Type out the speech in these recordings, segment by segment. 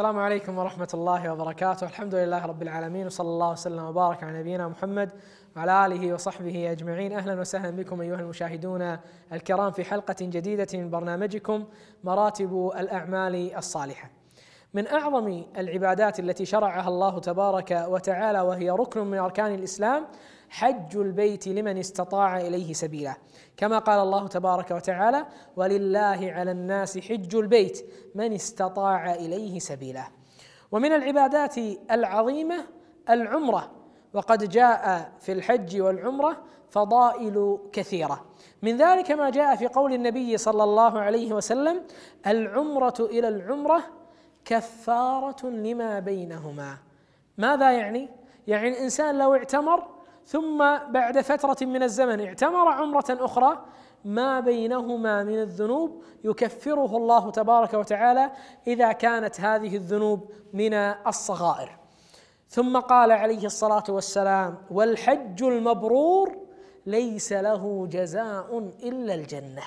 السلام عليكم ورحمة الله وبركاته، الحمد لله رب العالمين وصلى الله وسلم وبارك على نبينا محمد وعلى آله وصحبه أجمعين، أهلا وسهلا بكم أيها المشاهدون الكرام في حلقة جديدة من برنامجكم مراتب الأعمال الصالحة. من أعظم العبادات التي شرعها الله تبارك وتعالى وهي ركن من أركان الإسلام حج البيت لمن استطاع اليه سبيلا كما قال الله تبارك وتعالى ولله على الناس حج البيت من استطاع اليه سبيلا ومن العبادات العظيمه العمره وقد جاء في الحج والعمره فضائل كثيره من ذلك ما جاء في قول النبي صلى الله عليه وسلم العمره الى العمره كفاره لما بينهما ماذا يعني يعني الانسان لو اعتمر ثم بعد فترة من الزمن اعتمر عمرة أخرى ما بينهما من الذنوب يكفره الله تبارك وتعالى إذا كانت هذه الذنوب من الصغائر ثم قال عليه الصلاة والسلام والحج المبرور ليس له جزاء إلا الجنة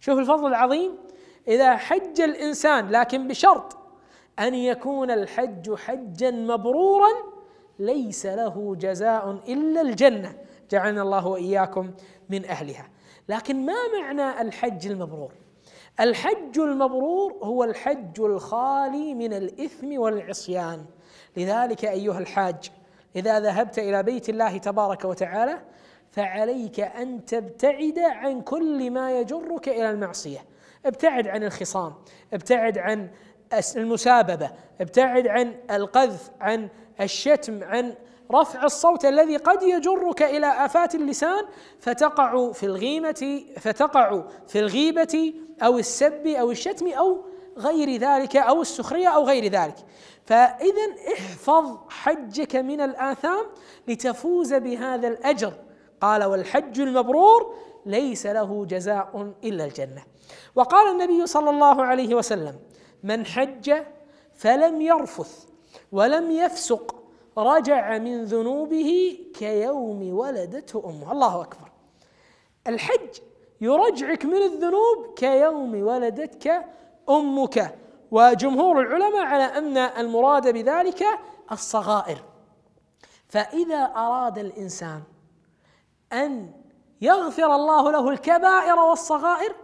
شوف الفضل العظيم إذا حج الإنسان لكن بشرط أن يكون الحج حجا مبرورا ليس له جزاء الا الجنه جعلنا الله واياكم من اهلها لكن ما معنى الحج المبرور الحج المبرور هو الحج الخالي من الاثم والعصيان لذلك ايها الحاج اذا ذهبت الى بيت الله تبارك وتعالى فعليك ان تبتعد عن كل ما يجرك الى المعصيه ابتعد عن الخصام ابتعد عن المساببه ابتعد عن القذف عن الشتم عن رفع الصوت الذي قد يجرك الى افات اللسان فتقع في الغيمه فتقع في الغيبه او السب او الشتم او غير ذلك او السخريه او غير ذلك فاذا احفظ حجك من الاثام لتفوز بهذا الاجر قال والحج المبرور ليس له جزاء الا الجنه وقال النبي صلى الله عليه وسلم من حج فلم يرفث ولم يفسق رجع من ذنوبه كيوم ولدته امه الله اكبر الحج يرجعك من الذنوب كيوم ولدتك امك وجمهور العلماء على ان المراد بذلك الصغائر فاذا اراد الانسان ان يغفر الله له الكبائر والصغائر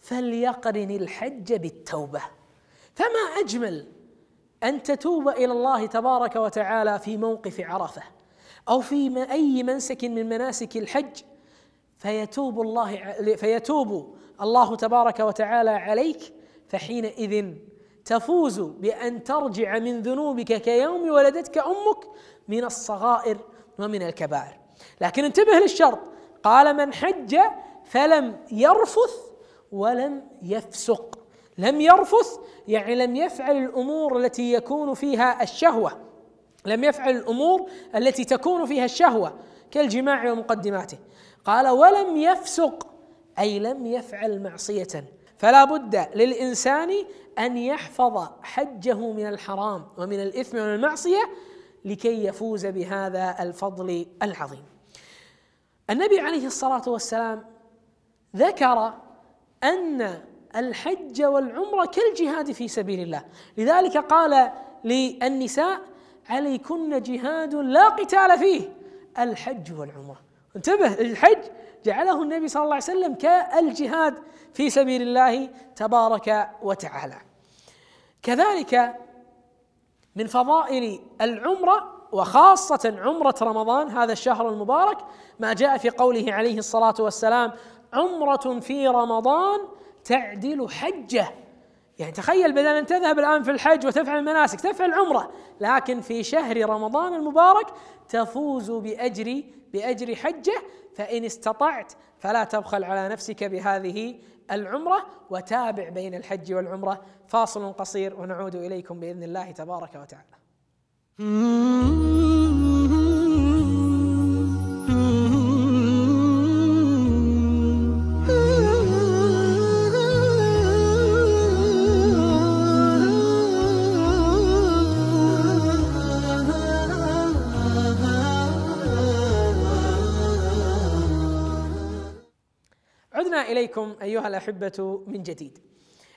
فليقرن الحج بالتوبه فما اجمل ان تتوب الى الله تبارك وتعالى في موقف عرفه او في اي منسك من مناسك الحج فيتوب الله فيتوب الله تبارك وتعالى عليك فحينئذ تفوز بان ترجع من ذنوبك كيوم ولدتك امك من الصغائر ومن الكبائر لكن انتبه للشرط قال من حج فلم يرفث ولم يفسق لم يرفث يعني لم يفعل الامور التي يكون فيها الشهوه لم يفعل الامور التي تكون فيها الشهوه كالجماع ومقدماته قال ولم يفسق اي لم يفعل معصيه فلا بد للانسان ان يحفظ حجه من الحرام ومن الاثم ومن المعصيه لكي يفوز بهذا الفضل العظيم النبي عليه الصلاه والسلام ذكر ان الحج والعمرة كالجهاد في سبيل الله لذلك قال للنساء عليكن جهاد لا قتال فيه الحج والعمرة انتبه الحج جعله النبي صلى الله عليه وسلم كالجهاد في سبيل الله تبارك وتعالى كذلك من فضائل العمره وخاصة عمرة رمضان هذا الشهر المبارك ما جاء في قوله عليه الصلاة والسلام عمرة في رمضان تعدل حجه يعني تخيل بدل ان تذهب الان في الحج وتفعل المناسك تفعل عمره لكن في شهر رمضان المبارك تفوز باجر باجر حجه فان استطعت فلا تبخل على نفسك بهذه العمره وتابع بين الحج والعمره فاصل قصير ونعود اليكم باذن الله تبارك وتعالى. ايها الاحبه من جديد.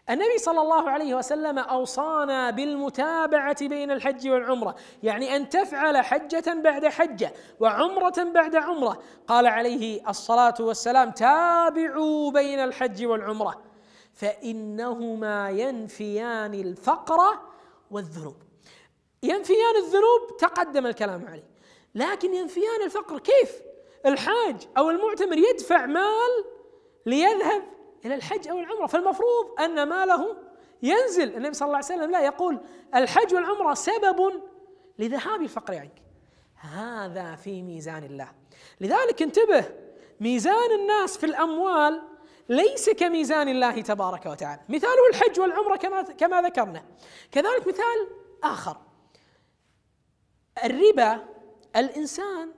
النبي صلى الله عليه وسلم اوصانا بالمتابعه بين الحج والعمره، يعني ان تفعل حجه بعد حجه وعمره بعد عمره، قال عليه الصلاه والسلام: تابعوا بين الحج والعمره فانهما ينفيان الفقر والذنوب. ينفيان الذنوب تقدم الكلام عليه، لكن ينفيان الفقر كيف؟ الحاج او المعتمر يدفع مال ليذهب إلى الحج أو العمرة فالمفروض أن ماله ينزل النبي صلى الله عليه وسلم لا يقول الحج والعمرة سبب لذهاب الفقر عنك هذا في ميزان الله لذلك انتبه ميزان الناس في الأموال ليس كميزان الله تبارك وتعالى مثاله الحج والعمرة كما, كما ذكرنا كذلك مثال آخر الربا الإنسان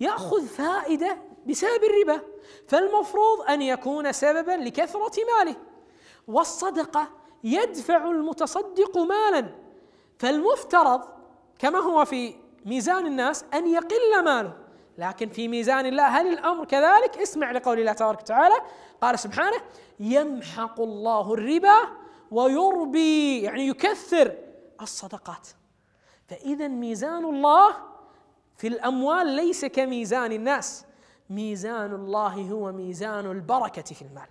يأخذ فائدة بسبب الربا فالمفروض ان يكون سببا لكثره ماله والصدقه يدفع المتصدق مالا فالمفترض كما هو في ميزان الناس ان يقل ماله لكن في ميزان الله هل الامر كذلك؟ اسمع لقول الله تبارك وتعالى قال سبحانه: يمحق الله الربا ويربي يعني يكثر الصدقات. فاذا ميزان الله في الاموال ليس كميزان الناس ميزان الله هو ميزان البركة في المال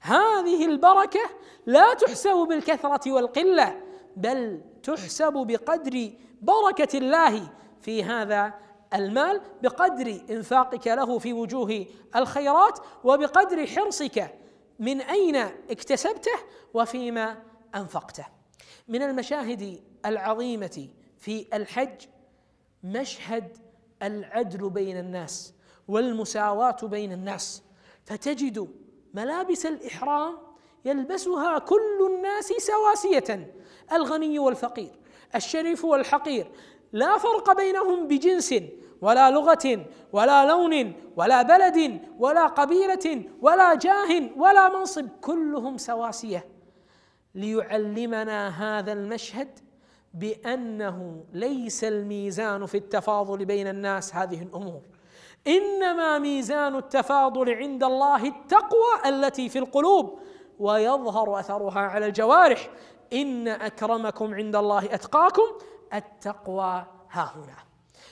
هذه البركة لا تحسب بالكثرة والقلة بل تحسب بقدر بركة الله في هذا المال بقدر انفاقك له في وجوه الخيرات وبقدر حرصك من اين اكتسبته وفيما انفقته من المشاهد العظيمه في الحج مشهد العدل بين الناس والمساواة بين الناس فتجد ملابس الإحرام يلبسها كل الناس سواسية الغني والفقير الشريف والحقير لا فرق بينهم بجنس ولا لغة ولا لون ولا بلد ولا قبيلة ولا جاه ولا منصب كلهم سواسية ليعلمنا هذا المشهد بأنه ليس الميزان في التفاضل بين الناس هذه الأمور انما ميزان التفاضل عند الله التقوى التي في القلوب ويظهر اثرها على الجوارح ان اكرمكم عند الله اتقاكم التقوى ها هنا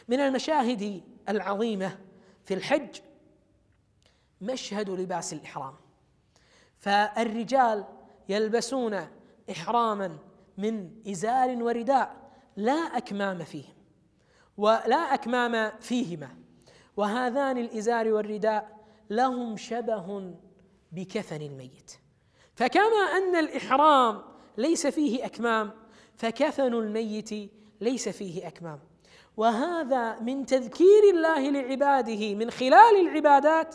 من المشاهد العظيمه في الحج مشهد لباس الاحرام فالرجال يلبسون احراما من ازار ورداء لا اكمام فيه ولا اكمام فيهما وهذان الإزار والرداء لهم شبه بكفن الميت فكما أن الإحرام ليس فيه أكمام فكفن الميت ليس فيه أكمام وهذا من تذكير الله لعباده من خلال العبادات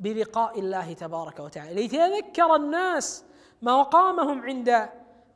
بلقاء الله تبارك وتعالى ليتذكر الناس مقامهم عند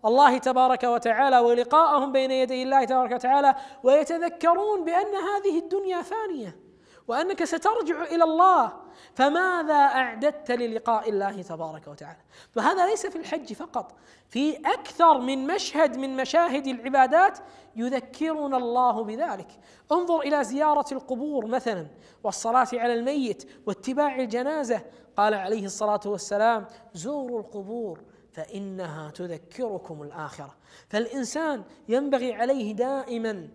الله تبارك وتعالى ولقاءهم بين يدي الله تبارك وتعالى ويتذكرون بأن هذه الدنيا فانية وانك سترجع الى الله فماذا اعددت للقاء الله تبارك وتعالى فهذا ليس في الحج فقط في اكثر من مشهد من مشاهد العبادات يذكرنا الله بذلك انظر الى زياره القبور مثلا والصلاه على الميت واتباع الجنازه قال عليه الصلاه والسلام زوروا القبور فانها تذكركم الاخره فالانسان ينبغي عليه دائما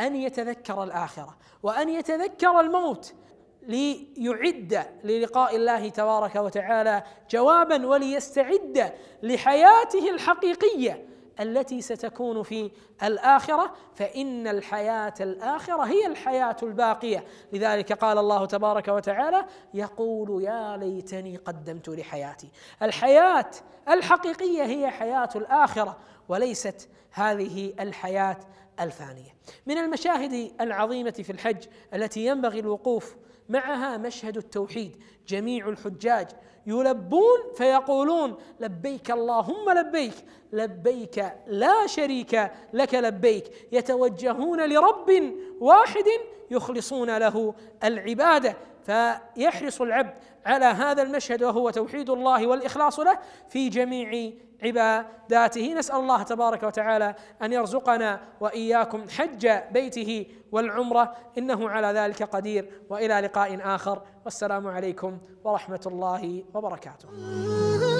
أن يتذكر الآخرة وأن يتذكر الموت ليعد للقاء الله تبارك وتعالى جوابا وليستعد لحياته الحقيقيه التي ستكون في الاخره فان الحياه الاخره هي الحياه الباقيه لذلك قال الله تبارك وتعالى يقول يا ليتني قدمت لحياتي الحياه الحقيقيه هي حياه الاخره وليست هذه الحياه الفانيه من المشاهد العظيمه في الحج التي ينبغي الوقوف معها مشهد التوحيد جميع الحجاج يلبون فيقولون لبيك اللهم لبيك لبيك لا شريك لك لبيك يتوجهون لرب واحد يخلصون له العباده فيحرص العبد على هذا المشهد وهو توحيد الله والاخلاص له في جميع عباداته نسال الله تبارك وتعالى ان يرزقنا واياكم حج بيته والعمره انه على ذلك قدير والى لقاء اخر والسلام عليكم ورحمه الله وبركاته